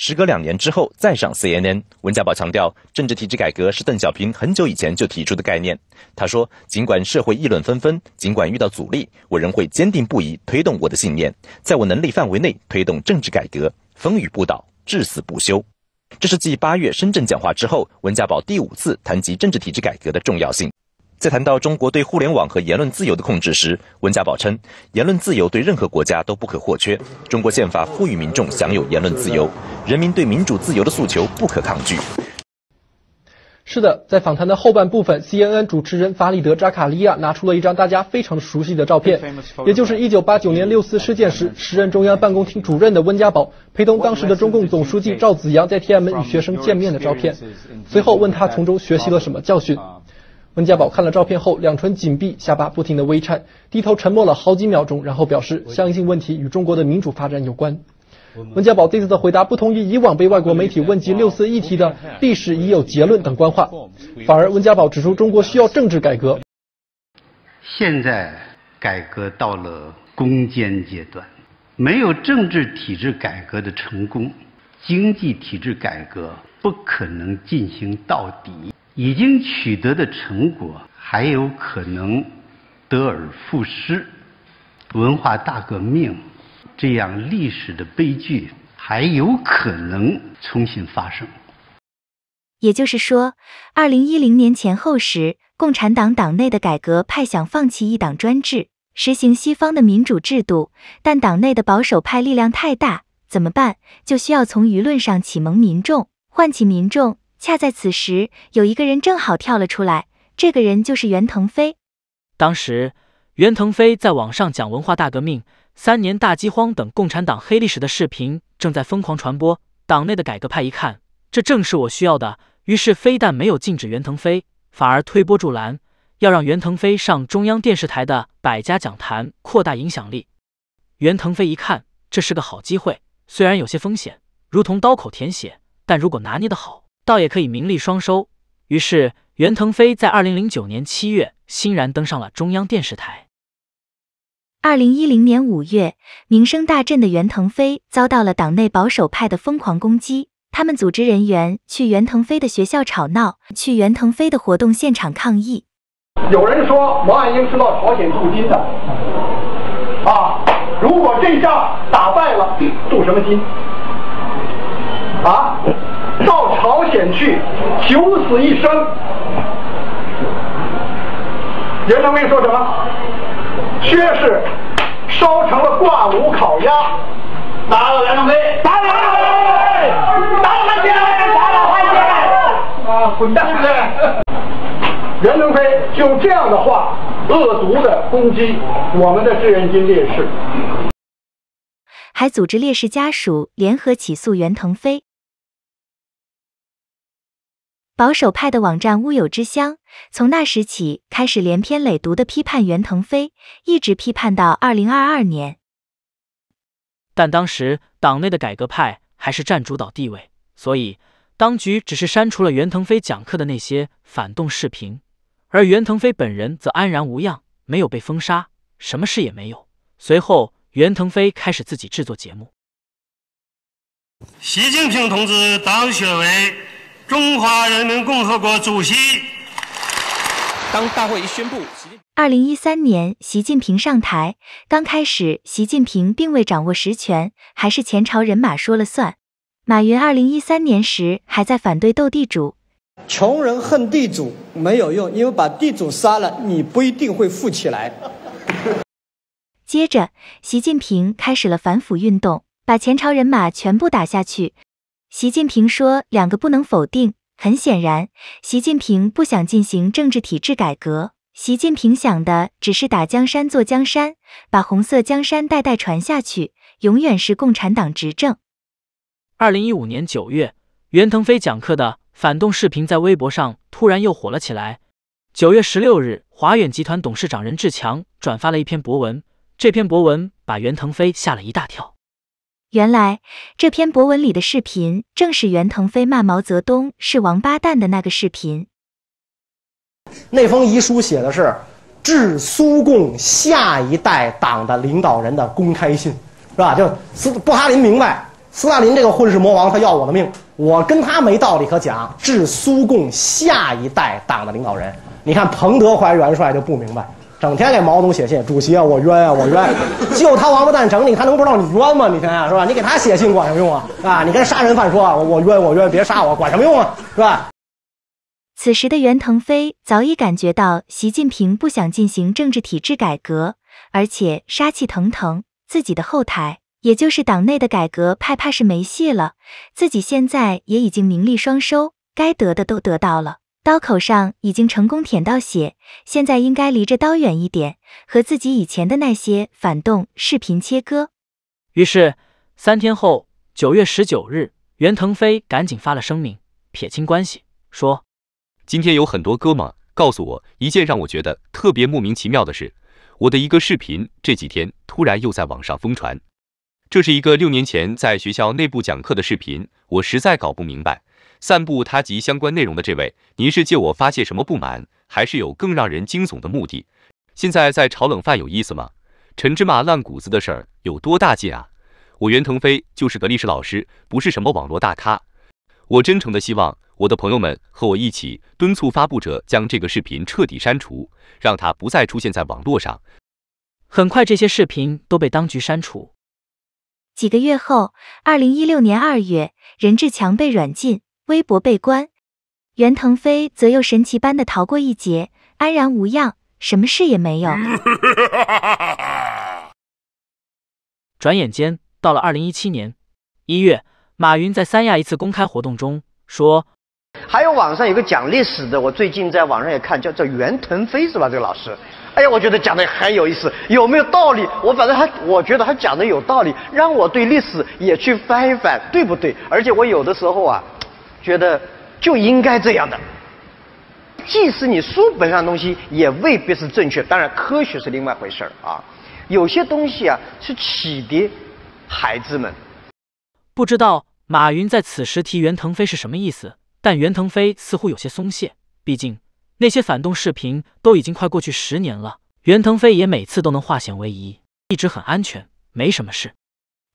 时隔两年之后再上 C N N，温家宝强调，政治体制改革是邓小平很久以前就提出的概念。他说，尽管社会议论纷纷，尽管遇到阻力，我仍会坚定不移推动我的信念，在我能力范围内推动政治改革，风雨不倒，至死不休。这是继八月深圳讲话之后，温家宝第五次谈及政治体制改革的重要性。在谈到中国对互联网和言论自由的控制时，温家宝称，言论自由对任何国家都不可或缺。中国宪法赋予民众享有言论自由，人民对民主自由的诉求不可抗拒。是的，在访谈的后半部分，CNN 主持人法里德·扎卡利亚拿出了一张大家非常熟悉的照片，也就是1989年六四事件时，时任中央办公厅主任的温家宝陪同当时的中共总书记赵紫阳在天安门与学生见面的照片。随后问他从中学习了什么教训。温家宝看了照片后，两唇紧闭，下巴不停地微颤，低头沉默了好几秒钟，然后表示相信问题与中国的民主发展有关。温家宝这次的回答不同于以往被外国媒体问及六四议题的历史已有结论等官话，反而温家宝指出中国需要政治改革。现在改革到了攻坚阶段，没有政治体制改革的成功，经济体制改革不可能进行到底。已经取得的成果还有可能得而复失，文化大革命这样历史的悲剧还有可能重新发生。也就是说，二零一零年前后时，共产党党内的改革派想放弃一党专制，实行西方的民主制度，但党内的保守派力量太大，怎么办？就需要从舆论上启蒙民众，唤起民众。恰在此时，有一个人正好跳了出来，这个人就是袁腾飞。当时，袁腾飞在网上讲文化大革命、三年大饥荒等共产党黑历史的视频正在疯狂传播，党内的改革派一看，这正是我需要的，于是非但没有禁止袁腾飞，反而推波助澜，要让袁腾飞上中央电视台的百家讲坛扩大影响力。袁腾飞一看，这是个好机会，虽然有些风险，如同刀口舔血，但如果拿捏的好。倒也可以名利双收。于是袁腾飞在二零零九年七月欣然登上了中央电视台。二零一零年五月，名声大振的袁腾飞遭到了党内保守派的疯狂攻击，他们组织人员去袁腾飞的学校吵闹，去袁腾飞的活动现场抗议。有人说毛岸英是到朝鲜镀金的啊，如果这仗打败了，镀什么金啊？到。险去九死一生，袁腾飞说什么？薛氏烧成了挂炉烤鸭，打了袁腾飞，打了，打打了汉奸，打了汉奸，啊，滚蛋！对袁腾飞就这样的话，恶毒的攻击我们的志愿军烈士，还组织烈士家属联合起诉袁腾飞。保守派的网站“乌有之乡”从那时起开始连篇累牍的批判袁腾飞，一直批判到二零二二年。但当时党内的改革派还是占主导地位，所以当局只是删除了袁腾飞讲课的那些反动视频，而袁腾飞本人则安然无恙，没有被封杀，什么事也没有。随后，袁腾飞开始自己制作节目。习近平同志当选为。中华人民共和国主席。当大会一宣布，二零一三年，习近平上台。刚开始，习近平并未掌握实权，还是前朝人马说了算。马云二零一三年时还在反对斗地主，穷人恨地主没有用，因为把地主杀了，你不一定会富起来。接着，习近平开始了反腐运动，把前朝人马全部打下去。习近平说：“两个不能否定。”很显然，习近平不想进行政治体制改革。习近平想的只是打江山、坐江山，把红色江山代代传下去，永远是共产党执政。二零一五年九月，袁腾飞讲课的反动视频在微博上突然又火了起来。九月十六日，华远集团董事长任志强转发了一篇博文，这篇博文把袁腾飞吓了一大跳。原来这篇博文里的视频，正是袁腾飞骂毛泽东是王八蛋的那个视频。那封遗书写的是致苏共下一代党的领导人的公开信，是吧？就斯布哈林明白，斯大林这个混世魔王，他要我的命，我跟他没道理可讲。致苏共下一代党的领导人，你看彭德怀元帅就不明白。整天给毛总写信，主席啊，我冤啊，我冤！就他王八蛋整你，他能不知道你冤吗？你看啊，是吧？你给他写信管什么用啊？啊，你跟杀人犯说，我我冤，我冤，别杀我，管什么用啊？是吧？此时的袁腾飞早已感觉到习近平不想进行政治体制改革，而且杀气腾腾，自己的后台也就是党内的改革派怕是没戏了。自己现在也已经名利双收，该得的都得到了。刀口上已经成功舔到血，现在应该离着刀远一点，和自己以前的那些反动视频切割。于是三天后，九月十九日，袁腾飞赶紧发了声明，撇清关系，说：今天有很多哥们告诉我一件让我觉得特别莫名其妙的事，我的一个视频这几天突然又在网上疯传，这是一个六年前在学校内部讲课的视频，我实在搞不明白。散布他及相关内容的这位，您是借我发泄什么不满，还是有更让人惊悚的目的？现在在炒冷饭有意思吗？陈芝麻烂谷子的事儿有多大劲啊？我袁腾飞就是个历史老师，不是什么网络大咖。我真诚的希望我的朋友们和我一起敦促发布者将这个视频彻底删除，让它不再出现在网络上。很快，这些视频都被当局删除。几个月后，二零一六年二月，任志强被软禁。微博被关，袁腾飞则又神奇般的逃过一劫，安然无恙，什么事也没有。转眼间到了二零一七年一月，马云在三亚一次公开活动中说：“还有网上有个讲历史的，我最近在网上也看，叫叫袁腾飞是吧？这个老师，哎呀，我觉得讲的很有意思，有没有道理？我反正他我觉得他讲的有道理，让我对历史也去翻一翻，对不对？而且我有的时候啊。”觉得就应该这样的，即使你书本上东西也未必是正确。当然，科学是另外回事儿啊。有些东西啊是启迪孩子们。不知道马云在此时提袁腾飞是什么意思，但袁腾飞似乎有些松懈。毕竟那些反动视频都已经快过去十年了，袁腾飞也每次都能化险为夷，一直很安全，没什么事。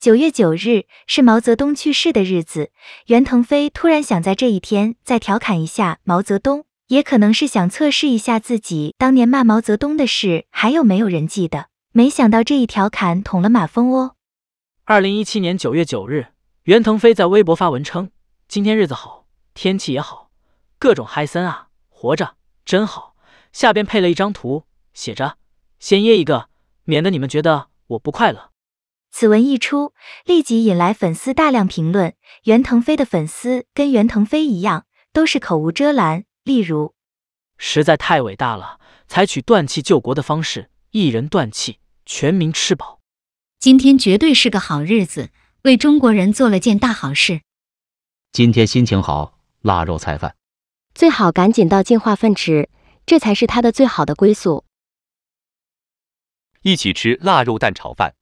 九月九日是毛泽东去世的日子，袁腾飞突然想在这一天再调侃一下毛泽东，也可能是想测试一下自己当年骂毛泽东的事还有没有人记得。没想到这一调侃捅了马蜂窝。二零一七年九月九日，袁腾飞在微博发文称：“今天日子好，天气也好，各种嗨森啊，活着真好。”下边配了一张图，写着：“先噎一个，免得你们觉得我不快乐。”此文一出，立即引来粉丝大量评论。袁腾飞的粉丝跟袁腾飞一样，都是口无遮拦。例如，实在太伟大了，采取断气救国的方式，一人断气，全民吃饱。今天绝对是个好日子，为中国人做了件大好事。今天心情好，腊肉菜饭。最好赶紧到进化粪池，这才是他的最好的归宿。一起吃腊肉蛋炒饭。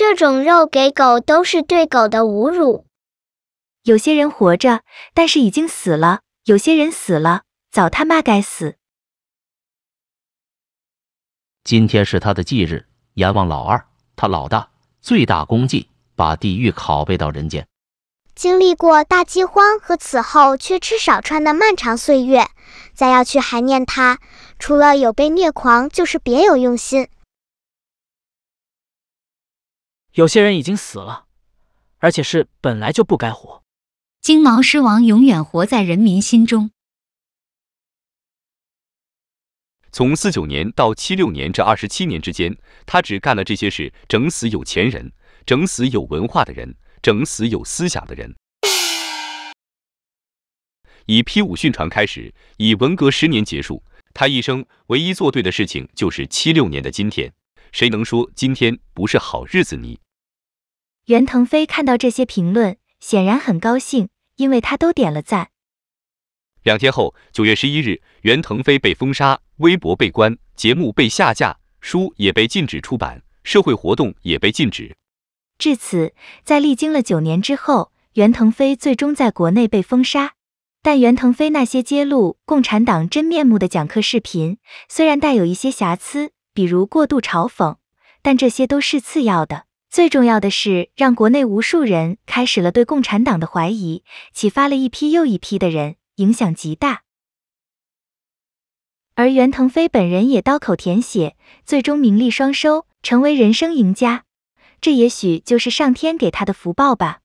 这种肉给狗都是对狗的侮辱。有些人活着，但是已经死了；有些人死了，早他妈该死。今天是他的忌日，阎王老二，他老大，最大功绩把地狱拷贝到人间。经历过大饥荒和此后缺吃少穿的漫长岁月，再要去还念他，除了有被虐狂，就是别有用心。有些人已经死了，而且是本来就不该活。金毛狮王永远活在人民心中。从四九年到七六年这二十七年之间，他只干了这些事：整死有钱人，整死有文化的人，整死有思想的人。以批五训传开始，以文革十年结束。他一生唯一做对的事情，就是七六年的今天。谁能说今天不是好日子？呢？袁腾飞看到这些评论，显然很高兴，因为他都点了赞。两天后，九月十一日，袁腾飞被封杀，微博被关，节目被下架，书也被禁止出版，社会活动也被禁止。至此，在历经了九年之后，袁腾飞最终在国内被封杀。但袁腾飞那些揭露共产党真面目的讲课视频，虽然带有一些瑕疵。比如过度嘲讽，但这些都是次要的，最重要的是让国内无数人开始了对共产党的怀疑，启发了一批又一批的人，影响极大。而袁腾飞本人也刀口舔血，最终名利双收，成为人生赢家。这也许就是上天给他的福报吧。